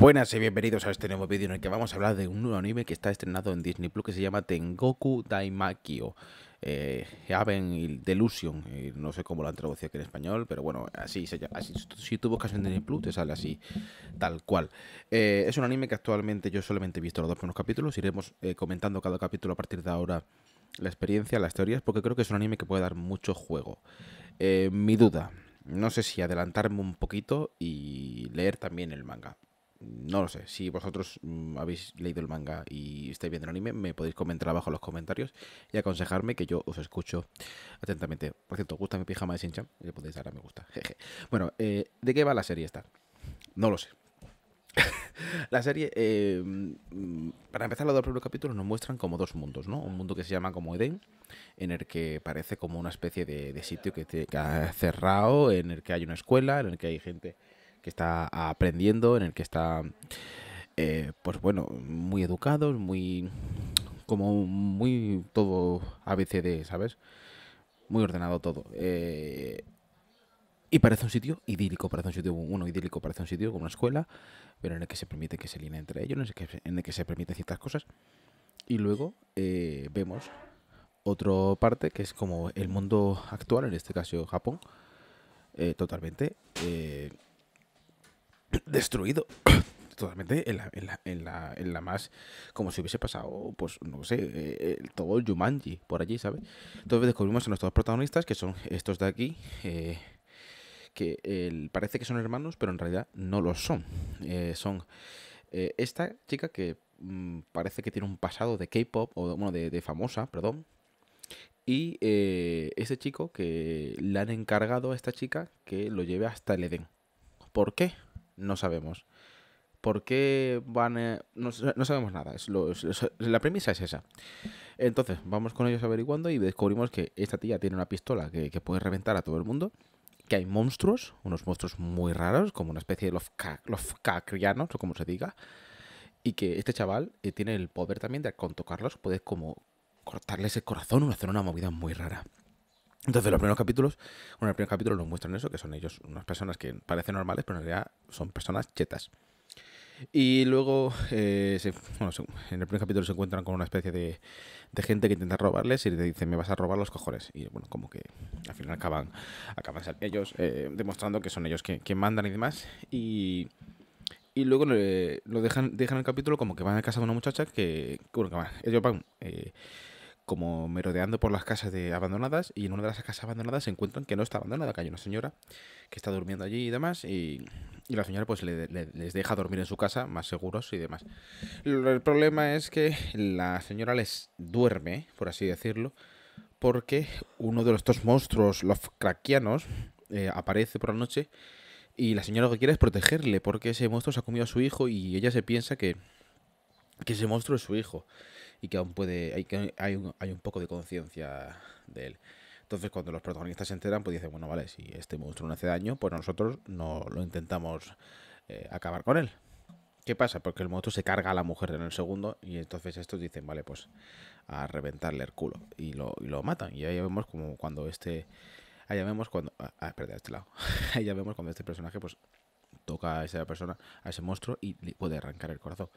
Buenas y bienvenidos a este nuevo vídeo en el que vamos a hablar de un nuevo anime que está estrenado en Disney Plus que se llama Tengoku Daimakyo eh, y Delusion, no sé cómo lo han traducido aquí en español, pero bueno, así se llama. si tuvo ocasión en Disney Plus, te sale así, tal cual. Eh, es un anime que actualmente yo solamente he visto los dos primeros capítulos, iremos eh, comentando cada capítulo a partir de ahora la experiencia, las teorías, porque creo que es un anime que puede dar mucho juego. Eh, mi duda, no sé si adelantarme un poquito y leer también el manga no lo sé. Si vosotros mm, habéis leído el manga y estáis viendo el anime, me podéis comentar abajo en los comentarios y aconsejarme que yo os escucho atentamente. Por cierto, ¿gusta mi pijama de Shinchan? Le podéis dar a me gusta. Jeje. Bueno, eh, ¿de qué va la serie esta? No lo sé. la serie, eh, mm, para empezar los dos primeros capítulos, nos muestran como dos mundos, ¿no? Un mundo que se llama como Eden, en el que parece como una especie de, sitio que, te, que ha cerrado, en el que hay una escuela, en el que hay gente que está aprendiendo, en el que está, eh, pues bueno, muy educado, muy, como muy todo ABCD, ¿sabes? Muy ordenado todo. Eh, y parece un sitio idílico, parece un sitio, uno idílico, parece un sitio como una escuela, pero en el que se permite que se alineen entre ellos, en el que, en el que se permiten ciertas cosas. Y luego eh, vemos otra parte que es como el mundo actual, en este caso Japón, totalmente destruido totalmente en la, más como si hubiese pasado pues no sé eh, todo el Jumanji por allí ¿sabes? entonces descubrimos a nuestros protagonistas que son estos de aquí eh, que parece que son hermanos pero en realidad no lo son eh, son esta chica que mm, parece que tiene un pasado de K-pop o bueno de, de famosa perdón y ...ese chico que le han encargado a esta chica que lo lleve hasta el Edén ¿por qué? No sabemos. ¿Por qué van.? Eh, no, sabemos nada. Es la premisa es esa. Entonces, vamos con ellos averiguando y descubrimos que esta tía tiene una pistola que, puede reventar a todo el mundo. Que hay monstruos, unos monstruos muy raros, como una especie de los no o como se diga. Y que este chaval eh, tiene el poder también de, con tocarlos, puedes como cortarles el corazón o hacer una movida muy rara. Entonces, los primeros capítulos, bueno, los primeros capítulos nos muestran eso, que son ellos unas personas que parecen normales, pero en realidad son personas chetas. Y luego, eh, bueno, en el primer capítulo se encuentran con una especie de, de, gente que intenta robarles y le dice, me vas a robar los cojones. Y bueno, como que al final acaban, acaban ellos eh, demostrando que son ellos quien, mandan y demás. Y, y luego lo dejan, dejan el capítulo como que van a casa de una muchacha que, bueno, como merodeando por las casas de abandonadas y en una de las casas abandonadas se encuentran que no está abandonada, que hay una señora que está durmiendo allí y demás y, la señora pues les deja dormir en su casa más seguros y demás. El problema es que la señora les duerme, por así decirlo, porque uno de los estos monstruos Los eh, aparece por la noche y la señora lo que quiere es protegerle porque ese monstruo se ha comido a su hijo y ella se piensa que, que ese monstruo es su hijo y que aún puede, hay, hay, un, hay un poco de conciencia de él. Entonces, cuando los protagonistas se enteran, pues dicen, bueno, vale, si este monstruo no hace daño, pues nosotros no lo intentamos eh, acabar con él. ¿Qué pasa? Porque pues el monstruo se carga a la mujer en el segundo y entonces estos dicen, vale, pues a reventarle el culo y lo, y lo matan. Y ahí vemos como cuando este... Ahí vemos cuando... Ah, espera, ah, a este lado. ahí ya vemos cuando este personaje pues toca a esa persona, a ese monstruo y le puede arrancar el corazón.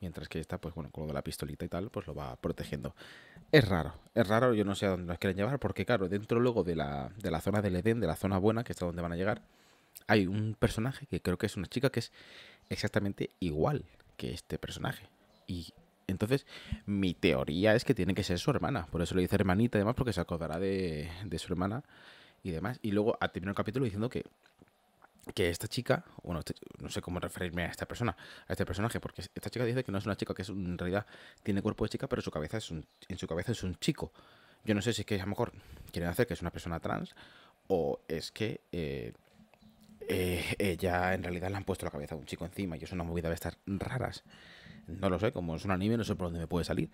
Mientras que esta, pues bueno, con lo de la pistolita y tal, pues lo va protegiendo. Es raro, es raro, yo no sé a dónde nos quieren llevar, porque claro, dentro luego de la, de la zona del Edén, de la zona buena, que es donde van a llegar, hay un personaje que creo que es una chica que es exactamente igual que este personaje. Y entonces, mi teoría es que tiene que ser su hermana. Por eso le dice hermanita y demás, porque se acordará de, su hermana y demás. Y luego al terminar el capítulo diciendo que que esta chica, bueno, este, no sé cómo referirme a esta persona, a este personaje, porque esta chica dice que no es una chica, que es en realidad tiene cuerpo de chica, pero su cabeza es en su cabeza es un chico. Yo no sé si es que a lo mejor quieren hacer que es una persona trans o es que eh, eh, ella en realidad le han puesto la cabeza a un chico encima y es una movida de estas raras. No lo sé, como es un anime, no sé por dónde me puede salir.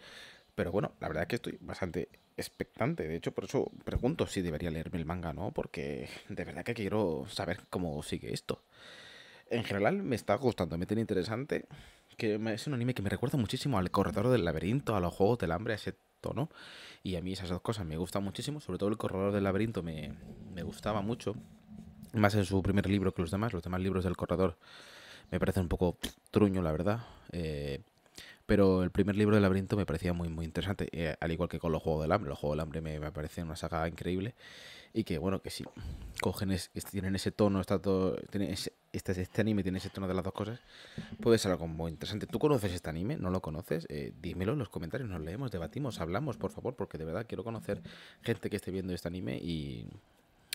Pero bueno, la verdad es que estoy bastante expectante. De hecho, por eso pregunto si debería leerme el manga no, porque de verdad que quiero saber cómo sigue esto. En general me está gustando, me tiene interesante. Que es un anime que me recuerda muchísimo al Corredor del Laberinto, a los Juegos del Hambre, a ese tono. Y a mí esas dos cosas me gustan muchísimo. Sobre todo el Corredor del Laberinto me, me gustaba mucho. Más en su primer libro que los demás. Los demás libros del Corredor me parecen un poco truño, la verdad. Eh, pero el primer libro del laberinto me parecía muy, muy interesante, eh, al igual que con los Juegos del Hambre. Los Juegos del Hambre me, me parecen una saga increíble y que, bueno, que si cogen es, tienen ese tono, está todo, tiene este, este, anime tiene ese tono de las dos cosas, puede ser algo muy interesante. ¿Tú conoces este anime? ¿No lo conoces? Eh, dímelo en los comentarios, nos leemos, debatimos, hablamos, por favor, porque de verdad quiero conocer gente que esté viendo este anime y,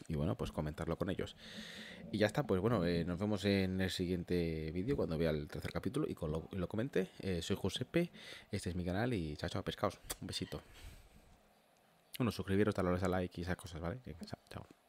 y bueno, pues comentarlo con ellos. Y ya está, pues bueno, eh, nos vemos en el siguiente vídeo cuando vea el tercer capítulo y, con lo, lo, comente. Eh, soy Josepe, este es mi canal y chao, chao, pescados. Un besito. Bueno, suscribiros, darle a like y esas cosas, ¿vale? Chao. chao.